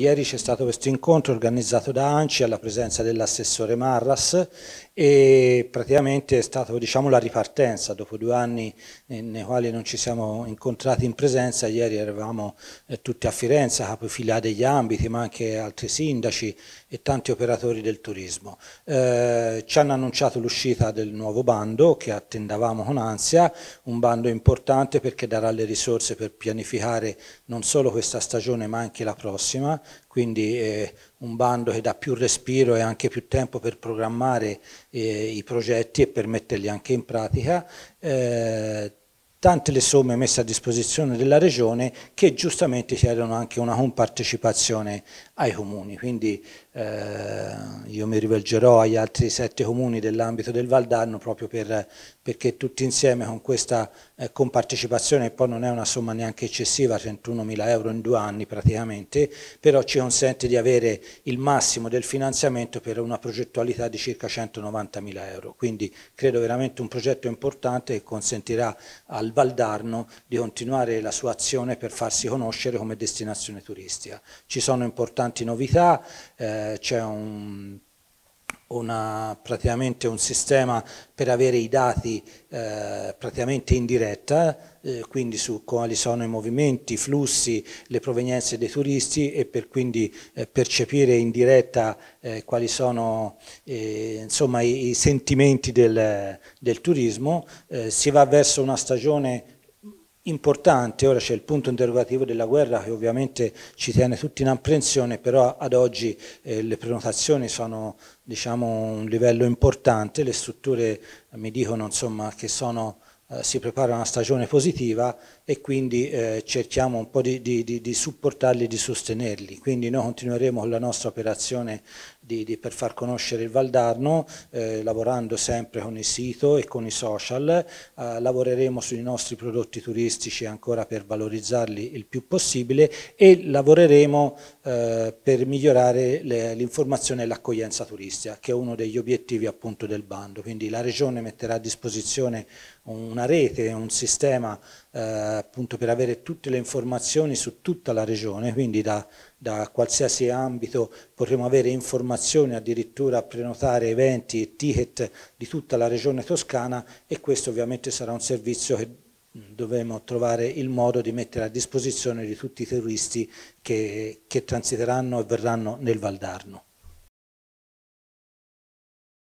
Ieri c'è stato questo incontro organizzato da ANCI alla presenza dell'assessore Marras e praticamente è stata diciamo, la ripartenza dopo due anni nei quali non ci siamo incontrati in presenza, ieri eravamo eh, tutti a Firenze, capofila degli ambiti ma anche altri sindaci e tanti operatori del turismo. Eh, ci hanno annunciato l'uscita del nuovo bando che attendavamo con ansia, un bando importante perché darà le risorse per pianificare non solo questa stagione ma anche la prossima quindi eh, un bando che dà più respiro e anche più tempo per programmare eh, i progetti e per metterli anche in pratica. Eh, tante le somme messe a disposizione della regione che giustamente chiedono anche una compartecipazione ai comuni, quindi eh, io mi rivolgerò agli altri sette comuni dell'ambito del Valdarno proprio per, perché tutti insieme con questa eh, compartecipazione, che poi non è una somma neanche eccessiva, 31 mila euro in due anni praticamente, però ci consente di avere il massimo del finanziamento per una progettualità di circa 190 mila euro. Quindi credo veramente un progetto importante che consentirà al Valdarno di continuare la sua azione per farsi conoscere come destinazione turistica. Ci sono importanti novità. Eh, c'è un una, praticamente un sistema per avere i dati eh, praticamente in diretta, eh, quindi su quali sono i movimenti, i flussi, le provenienze dei turisti e per quindi eh, percepire in diretta eh, quali sono eh, insomma, i, i, sentimenti del, del turismo. Eh, si va verso una stagione importante, ora c'è il punto interrogativo della guerra che ovviamente ci tiene tutti in apprensione, però ad oggi eh, le prenotazioni sono diciamo, un livello importante, le strutture mi dicono insomma, che sono eh, si prepara una stagione positiva e quindi eh, cerchiamo un po' di, di, di, supportarli e di sostenerli. Quindi noi continueremo con la nostra operazione per far conoscere il Valdarno, eh, lavorando sempre con il sito e con i social, eh, lavoreremo sui nostri prodotti turistici ancora per valorizzarli il più possibile e lavoreremo eh, per migliorare l'informazione e l'accoglienza turistica, che è uno degli obiettivi appunto del bando. Quindi la Regione metterà a disposizione una una rete, un sistema eh, appunto per avere tutte le informazioni su tutta la regione, quindi da, da qualsiasi ambito potremo avere informazioni, addirittura prenotare eventi e ticket di tutta la regione toscana e questo ovviamente sarà un servizio che dovremo trovare il modo di mettere a disposizione di tutti i turisti che, che transiteranno e verranno nel Valdarno.